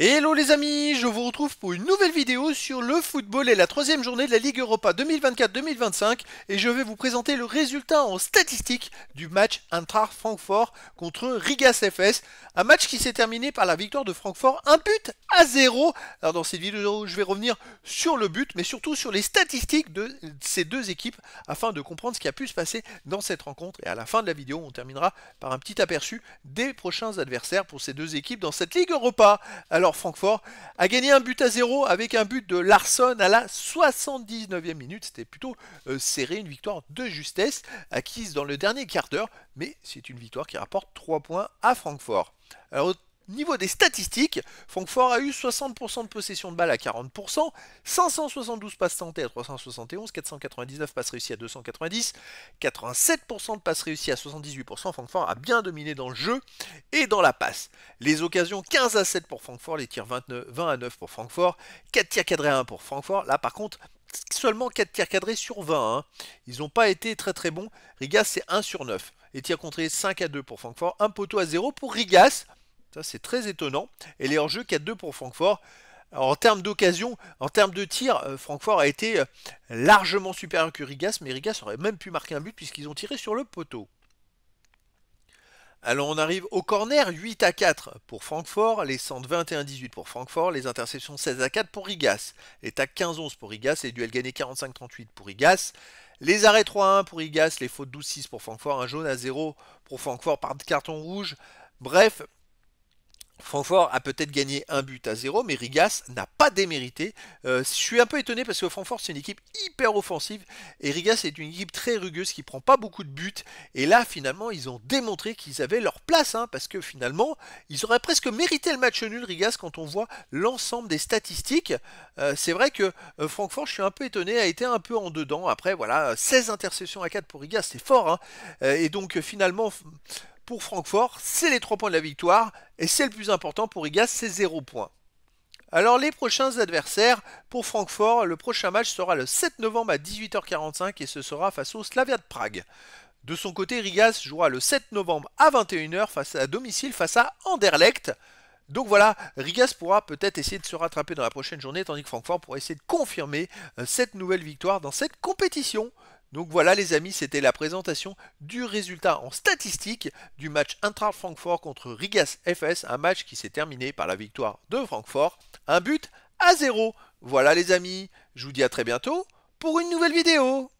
Hello les amis, je vous retrouve pour une nouvelle vidéo sur le football et la troisième journée de la Ligue Europa 2024-2025 et je vais vous présenter le résultat en statistiques du match intra Francfort contre Riga FS, un match qui s'est terminé par la victoire de Francfort, un but à zéro. Alors dans cette vidéo je vais revenir sur le but mais surtout sur les statistiques de ces deux équipes afin de comprendre ce qui a pu se passer dans cette rencontre et à la fin de la vidéo on terminera par un petit aperçu des prochains adversaires pour ces deux équipes dans cette Ligue Europa. Alors Francfort a gagné un but à zéro avec un but de larsson à la 79e minute. C'était plutôt euh, serré, une victoire de justesse acquise dans le dernier quart d'heure, mais c'est une victoire qui rapporte 3 points à Francfort. Alors, Niveau des statistiques, Francfort a eu 60% de possession de balle à 40%, 572 passes tentées à 371, 499 passes réussies à 290, 87% de passes réussies à 78%. Francfort a bien dominé dans le jeu et dans la passe. Les occasions 15 à 7 pour Francfort, les tirs 29, 20 à 9 pour Francfort, 4 tirs cadrés à 1 pour Francfort. Là par contre, seulement 4 tirs cadrés sur 20. Hein. Ils n'ont pas été très très bons. Rigas, c'est 1 sur 9. Et tirs contrés 5 à 2 pour Francfort, un poteau à 0 pour Rigas. Ça, c'est très étonnant. Et les hors jeu 4-2 pour Francfort. en termes d'occasion, en termes de tir, euh, Francfort a été euh, largement supérieur que Rigas, mais Rigas aurait même pu marquer un but puisqu'ils ont tiré sur le poteau. Alors on arrive au corner 8 à 4 pour Francfort, les centres 21 18 pour Francfort, les interceptions 16 à 4 pour Rigas, les tacs 15 11 pour Rigas, les duels gagnés 45 38 pour Rigas, les arrêts 3 1 pour Rigas, les fautes 12 6 pour Francfort, un jaune à 0 pour Francfort par carton rouge. Bref, Francfort a peut-être gagné un but à zéro, mais Rigas n'a pas démérité. Euh, je suis un peu étonné parce que Francfort c'est une équipe hyper offensive et Rigas est une équipe très rugueuse qui prend pas beaucoup de buts. Et là finalement ils ont démontré qu'ils avaient leur place hein, parce que finalement ils auraient presque mérité le match nul Rigas quand on voit l'ensemble des statistiques. Euh, c'est vrai que euh, Francfort je suis un peu étonné a été un peu en dedans. Après voilà 16 interceptions à 4 pour Rigas c'est fort hein. et donc finalement pour Francfort, c'est les 3 points de la victoire et c'est le plus important pour Rigas, c'est 0 points. Alors les prochains adversaires pour Francfort, le prochain match sera le 7 novembre à 18h45 et ce sera face au Slavia de Prague. De son côté, Rigas jouera le 7 novembre à 21h face à domicile face à Anderlecht. Donc voilà, Rigas pourra peut-être essayer de se rattraper dans la prochaine journée, tandis que Francfort pourra essayer de confirmer euh, cette nouvelle victoire dans cette compétition. Donc voilà les amis, c'était la présentation du résultat en statistique du match Intra Francfort contre Rigas FS, un match qui s'est terminé par la victoire de Francfort, un but à zéro. Voilà les amis, je vous dis à très bientôt pour une nouvelle vidéo.